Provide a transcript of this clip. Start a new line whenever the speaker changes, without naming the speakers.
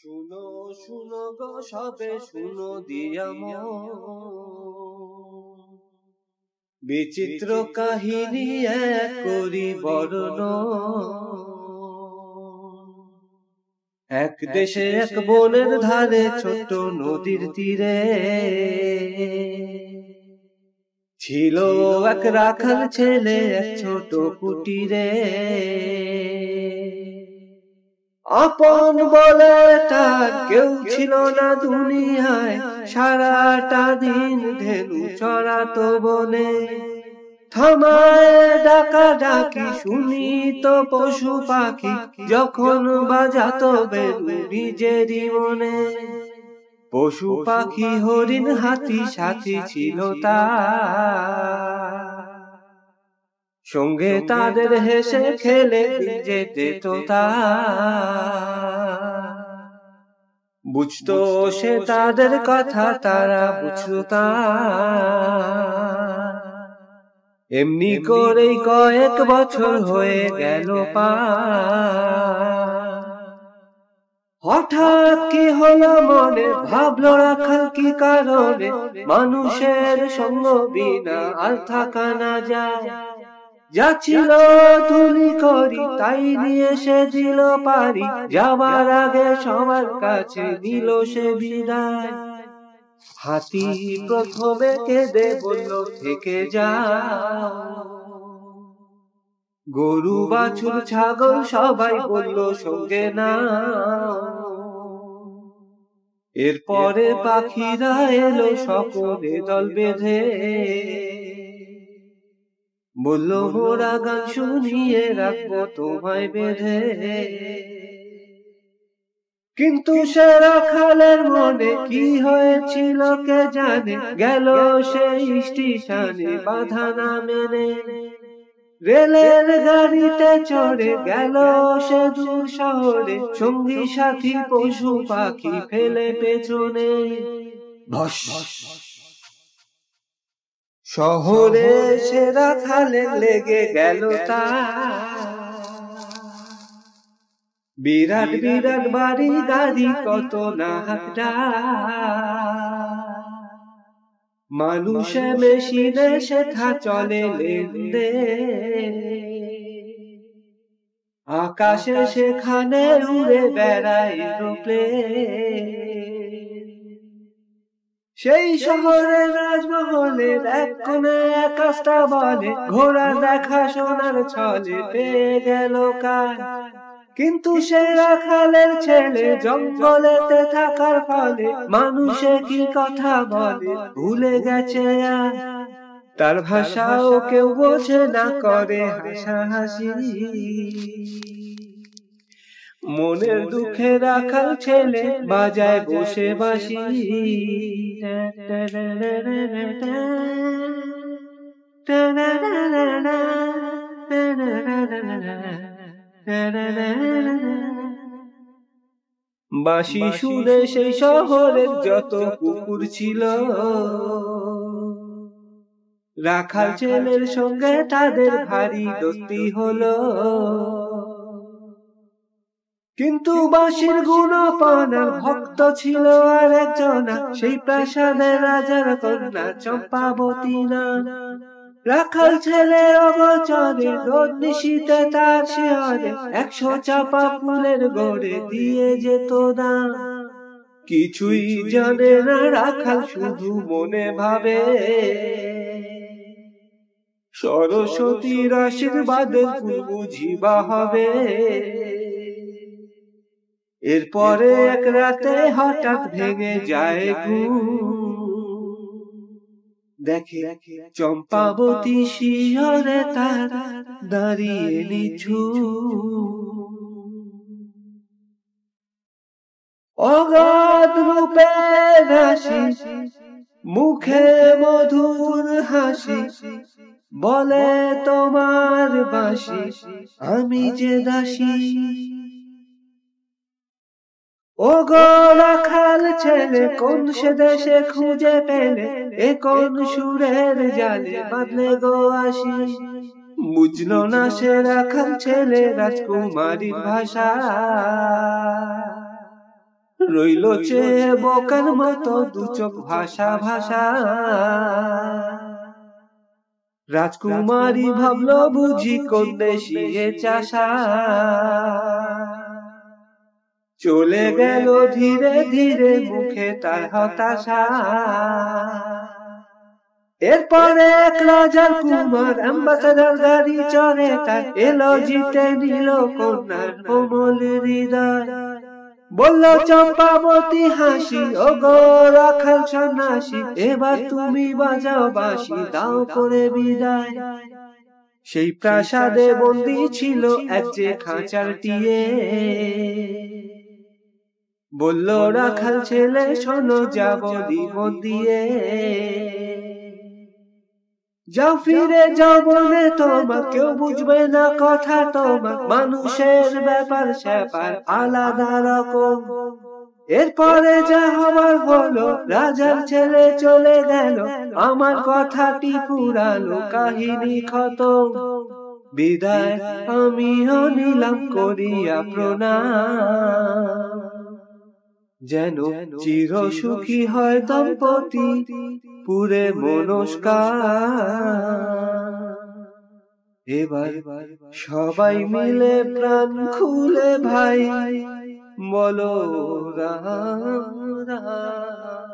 শুনো শুনো গো সবে শুনো দিয়া বিচিত্র কাহিনী এক করি বর্ণ এক দেশে এক বনের ধারে ছোট নদীর তীরে ছিল এক রাখাল ছেলে এক ছোট কুটিরে আপন বলে তার কেউ ছিল না দুনিয়ায় সারাটা দিন ধেলু চড়াতো বনে থামায় ডাকা ডাকি শুনি তো পশু পাখি যখন বাজাত বেলু নিজেরই মনে পশু পাখি হরিণ হাতি সাথী ছিল তা সঙ্গে তাদের হেসে খেলে যেতে তো তা বুঝতো সে তাদের কথা তারা বুঝতা এমনি করেই কয়েক বছর হয়ে গেল পা হঠাৎ কি হলো মনে ভাবলো রাখাল কি কারণে মানুষের সঙ্গ বিনা আর থাকা না যায় যা ছিল তুলি করি তাই নিয়ে সে দিল পারি যাবার আগে সবার কাছে দিল সে বিদায় হাতি প্রথমে কেঁদে বলল থেকে যা গরু বাছুর ছাগল সবাই বলল সঙ্গে না এরপরে পাখিরা এলো সকলে দল বেঁধে বলল ভোরা গান শুনিয়ে রাখবো তোমায় বেঁধে কিন্তু সে রাখালের মনে কি হয়েছিল কে জানে গেল সেই স্টেশনে বাধা না মেনে রেলের গাড়িতে চড়ে গেল সে দূর শহরে সঙ্গী সাথী পশু পাখি ফেলে পেছনে ভস শহরে সেরা খালে লেগে গেল তা বিরাট বিরাট বাড়ি গাড়ি কত না মানুষে মেশিনে সেথা চলে লেনদে আকাশে সেখানে উড়ে বেড়ায় রোপ্লে সেই শহরের রাজমহলের এক কোণে বলে ঘোড়া দেখা সোনার ছলে পেয়ে গেল কান কিন্তু সে রাখালের ছেলে জঙ্গলেতে থাকার ফলে মানুষে কি কথা বলে ভুলে গেছে তার ভাষাও কেউ বোঝে না করে হাসাহাসি মনের দুঃখে রাখাল ছেলে বাজায় বসে বাসি বাঁশি সুরে সেই শহরের যত কুকুর ছিল রাখাল ছেলের সঙ্গে তাদের ভারী দোস্তি হলো কিন্তু বাঁশির গুণপনা ভক্ত ছিল আর একজন সেই প্রাসাদের রাজার কন্যা চম্পাবতী না রাখাল ছেলের অবচরে রোদ নিশীতে তার শেয়ারে একশো চাপা ফুলের গড়ে দিয়ে যেত না কিছুই জানে না রাখাল শুধু মনে ভাবে সরস্বতীর আশীর্বাদে ফুল বুঝিবা হবে এরপরে এক রাতে হঠাৎ ভেঙে যায় দেখে চম্পাবতী শিহরে তার দাঁড়িয়ে নিছু অগাধ রূপে রাশি মুখে মধুর হাসি বলে তোমার বাসি আমি যে দাসী ও রাখাল ছেলে কোন সে দেশে খুঁজে পেলে এ কোন সুরের জালে বাঁধলে গো আসি বুঝল না সে রাখাল ছেলে রাজকুমারী ভাষা রইল চে বোকার মতো চোখ ভাষা ভাষা রাজকুমারী ভাবল বুঝি কোন দেশি চাষা চলে গেল ধীরে ধীরে মুখে তার হতাশা এরপরে এক রাজার কুমার অ্যাম্বাসাডার গাড়ি চড়ে তার এলো জিতে নিল কন্যার কোমল হৃদয় বলল চম্পাবতী হাসি ও গো রাখাল সন্ন্যাসী এবার তুমি বাজাও বাসি দাও করে বিদায় সেই প্রাসাদে বন্দি ছিল এক যে খাঁচার টিয়ে বলল রাখাল ছেলে শোনো যাব দিব দিয়ে যাও ফিরে যাও বলে তোমার কেউ বুঝবে না কথা তোমার মানুষের ব্যাপার স্যাপার আলাদা রকম এরপরে যা হবার বলো রাজার ছেলে চলে গেল আমার কথাটি পুরানো কাহিনী ক্ষত বিদায় আমিও নিলাম করিয়া প্রণাম যেন চির সুখী হয় দম্পতি পুরে মনস্কার এবার সবাই মিলে প্রাণ খুলে ভাই বলো রা